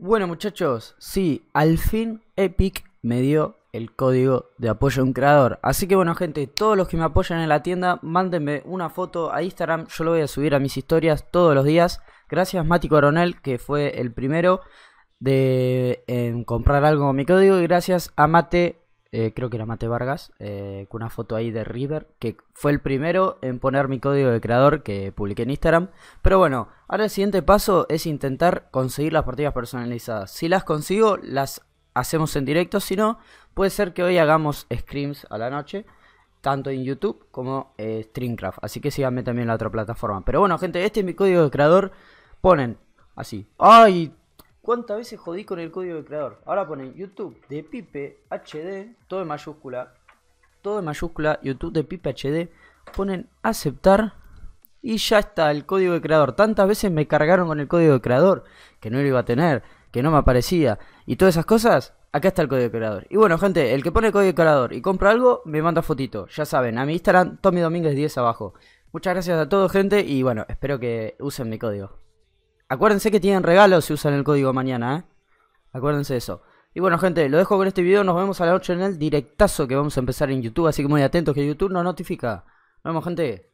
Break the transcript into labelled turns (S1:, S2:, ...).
S1: Bueno muchachos, sí, al fin Epic me dio el código de apoyo a un creador. Así que bueno gente, todos los que me apoyan en la tienda, mándenme una foto a Instagram, yo lo voy a subir a mis historias todos los días. Gracias Mati Coronel, que fue el primero de en comprar algo con mi código. Y gracias a Mate eh, creo que era Mate Vargas, eh, con una foto ahí de River, que fue el primero en poner mi código de creador que publiqué en Instagram. Pero bueno, ahora el siguiente paso es intentar conseguir las partidas personalizadas. Si las consigo, las hacemos en directo, si no, puede ser que hoy hagamos screams a la noche. Tanto en YouTube como en eh, Streamcraft. Así que síganme también en la otra plataforma. Pero bueno, gente, este es mi código de creador. Ponen así. ¡Ay! ¿Cuántas veces jodí con el código de creador? Ahora ponen YouTube de Pipe HD, todo en mayúscula, todo en mayúscula, YouTube de Pipe HD, ponen aceptar y ya está el código de creador. Tantas veces me cargaron con el código de creador que no lo iba a tener, que no me aparecía y todas esas cosas. Acá está el código de creador. Y bueno, gente, el que pone el código de creador y compra algo, me manda fotito. Ya saben, a mi Instagram, Tommy Domínguez 10 abajo. Muchas gracias a todos, gente, y bueno, espero que usen mi código. Acuérdense que tienen regalos si usan el código mañana, ¿eh? Acuérdense de eso. Y bueno, gente, lo dejo con este video. Nos vemos a la noche en el directazo que vamos a empezar en YouTube. Así que muy atentos que YouTube nos notifica. Nos vemos, gente.